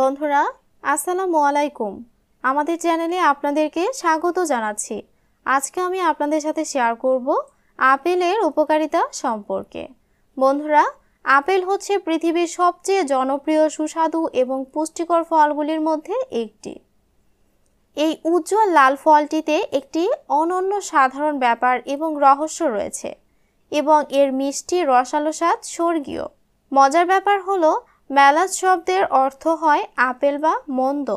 বন্ধুরা আসসালামু আলাইকুম আমাদের চ্যানেলে আপনাদেরকে স্বাগত জানাচ্ছি আজকে আমি আপনাদের সাথে শেয়ার করব আপেলের উপকারিতা সম্পর্কে বন্ধুরা আপেল হচ্ছে পৃথিবীর সবচেয়ে জনপ্রিয় সুস্বাদু এবং পুষ্টিকর ফলগুলির মধ্যে একটি এই উজ্জ্বল লাল ফলটিতে একটি অনন্য সাধারণ ব্যাপার এবং রহস্য রয়েছে এবং এর মিষ্টি রসালো স্বাদ স্বর্গীয় মজার ব্যাপার হলো মেলাজ শব্দের অর্থ হয় আপেল বা মন্দ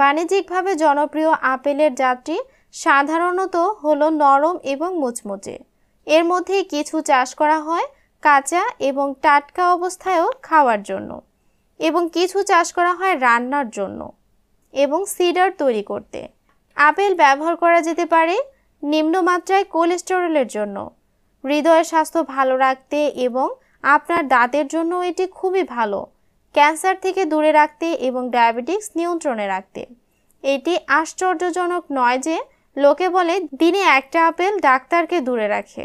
বাণিজ্যিকভাবে জনপ্রিয় আপেলের জাতটি সাধারণত হলো নরম এবং মুচমুচে এর মধ্যে কিছু চাষ করা হয় কাঁচা এবং টাটকা অবস্থায়ও খাওয়ার জন্য এবং কিছু চাষ করা হয় রান্নার জন্য এবং সিডার তৈরি করতে আপেল ব্যবহার করা যেতে পারে নিম্নমাত্রায় কোলেস্টেরলের জন্য হৃদয়ের স্বাস্থ্য ভালো রাখতে এবং আপনার দাঁতের জন্য এটি খুবই ভালো ক্যান্সার থেকে দূরে রাখতে এবং ডায়াবেটিক্স নিয়ন্ত্রণে রাখতে এটি আশ্চর্যজনক নয় যে লোকে বলে দিনে একটা আপেল ডাক্তারকে দূরে রাখে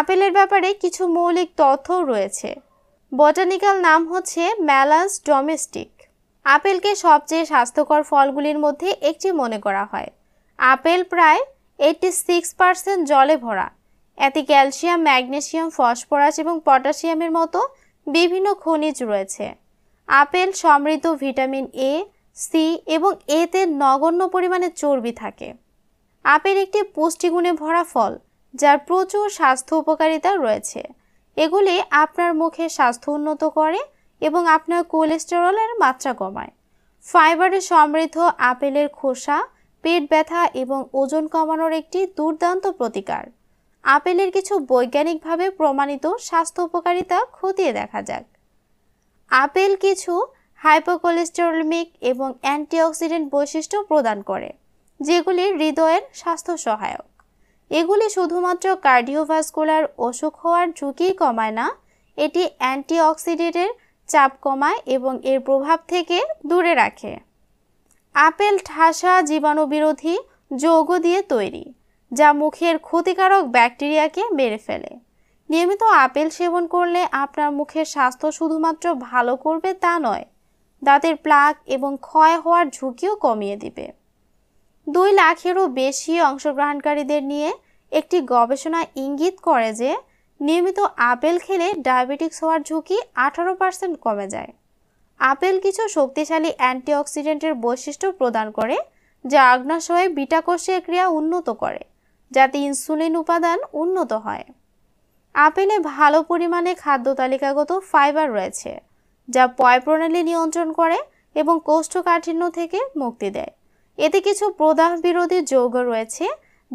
আপেলের ব্যাপারে কিছু মৌলিক তথ্য রয়েছে বটানিক্যাল নাম হচ্ছে ম্যালাস ডোমেস্টিক আপেলকে সবচেয়ে স্বাস্থ্যকর ফলগুলির মধ্যে একটি মনে করা হয় আপেল প্রায় এইটি সিক্স পার্সেন্ট জলে ভরা এতে ক্যালসিয়াম ম্যাগনেশিয়াম ফসফরাস এবং পটাশিয়ামের মতো বিভিন্ন খনিজ রয়েছে আপেল সমৃদ্ধ ভিটামিন এ সি এবং এতে নগণ্য পরিমাণে চর্বি থাকে আপেল একটি পুষ্টিগুণে ভরা ফল যার প্রচুর স্বাস্থ্য উপকারিতা রয়েছে এগুলি আপনার মুখে স্বাস্থ্য উন্নত করে এবং আপনার কোলেস্টেরলের মাত্রা কমায় ফাইবারে সমৃদ্ধ আপেলের খোসা পেট ব্যথা এবং ওজন কমানোর একটি দুর্দান্ত প্রতিকার আপেলের কিছু বৈজ্ঞানিকভাবে প্রমাণিত স্বাস্থ্য উপকারিতা খতিয়ে দেখা যাক আপেল কিছু হাইপোকোলেস্টেরলমিক এবং অ্যান্টিঅক্সিডেন্ট বৈশিষ্ট্য প্রদান করে যেগুলি হৃদয়ের স্বাস্থ্য সহায়ক এগুলি শুধুমাত্র কার্ডিওভাস্কুলার অসুখ হওয়ার ঝুঁকি কমায় না এটি অ্যান্টিঅক্সিডেন্টের চাপ কমায় এবং এর প্রভাব থেকে দূরে রাখে আপেল ঠাসা জীবাণুবিরোধী যৌগ দিয়ে তৈরি যা মুখের ক্ষতিকারক ব্যাকটেরিয়াকে মেরে ফেলে নিয়মিত আপেল সেবন করলে আপনার মুখের স্বাস্থ্য শুধুমাত্র ভালো করবে তা নয় দাঁতের প্লাক এবং ক্ষয় হওয়ার ঝুঁকিও কমিয়ে দিবে দুই লাখেরও বেশি অংশগ্রহণকারীদের নিয়ে একটি গবেষণা ইঙ্গিত করে যে নিয়মিত আপেল খেলে ডায়াবেটিক্স হওয়ার ঝুঁকি আঠারো পার্সেন্ট কমে যায় আপেল কিছু শক্তিশালী অ্যান্টিঅক্সিডেন্টের বৈশিষ্ট্য প্রদান করে যা আগ্নাশয়ে বিটাকোষীয় ক্রিয়া উন্নত করে যাতে ইনসুলিন উপাদান উন্নত হয় আপেলে ভালো পরিমাণে খাদ্য তালিকাগত ফাইবার রয়েছে যা পয়প্রণালী নিয়ন্ত্রণ করে এবং কোষ্ঠকাঠিন্য থেকে মুক্তি দেয় এতে কিছু প্রদাহ বিরোধী যৌগ রয়েছে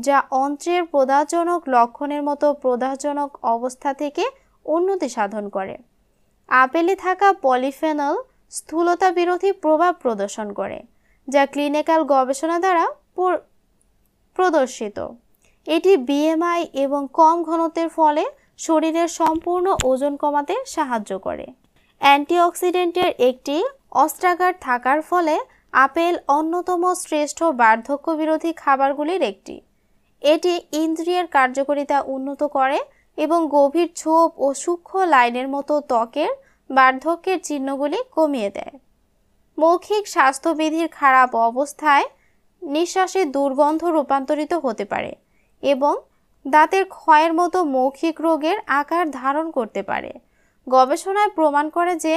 যা অন্ত্রের প্রদাহজনক লক্ষণের মতো প্রদাহজনক অবস্থা থেকে উন্নতি সাধন করে আপেলে থাকা পলিফেনল স্থূলতা বিরোধী প্রভাব প্রদর্শন করে যা ক্লিনিক্যাল গবেষণা দ্বারা প্রদর্শিত এটি বিএমআই এবং কম ঘনত্বের ফলে শরীরের সম্পূর্ণ ওজন কমাতে সাহায্য করে অ্যান্টিঅক্সিডেন্টের একটি অস্ত্রাগার থাকার ফলে আপেল অন্যতম শ্রেষ্ঠ বার্ধক্য বিরোধী খাবারগুলির একটি এটি ইন্দ্রিয়ের কার্যকারিতা উন্নত করে এবং গভীর ছোপ ও সূক্ষ্ম লাইনের মতো ত্বকের বার্ধক্যের চিহ্নগুলি কমিয়ে দেয় মৌখিক স্বাস্থ্যবিধির খারাপ অবস্থায় নিঃশ্বাসে দুর্গন্ধ রূপান্তরিত হতে পারে এবং দাঁতের ক্ষয়ের মতো মৌখিক রোগের আকার ধারণ করতে পারে গবেষণায় প্রমাণ করে যে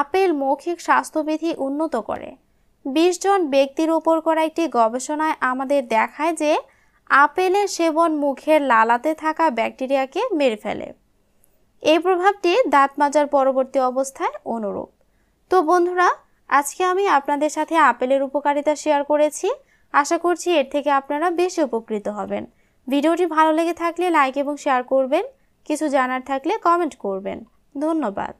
আপেল মৌখিক স্বাস্থ্যবিধি উন্নত করে বিশ জন ব্যক্তির ওপর করা একটি গবেষণায় আমাদের দেখায় যে আপেলের সেবন মুখের লালাতে থাকা ব্যাকটেরিয়াকে মেরে ফেলে এই প্রভাবটি দাঁত মাজার পরবর্তী অবস্থায় অনুরূপ তো বন্ধুরা আজকে আমি আপনাদের সাথে আপেলের উপকারিতা শেয়ার করেছি আশা করছি এর থেকে আপনারা বেশি উপকৃত হবেন ভিডিওটি ভালো লেগে থাকলে লাইক এবং শেয়ার করবেন কিছু জানার থাকলে কমেন্ট করবেন ধন্যবাদ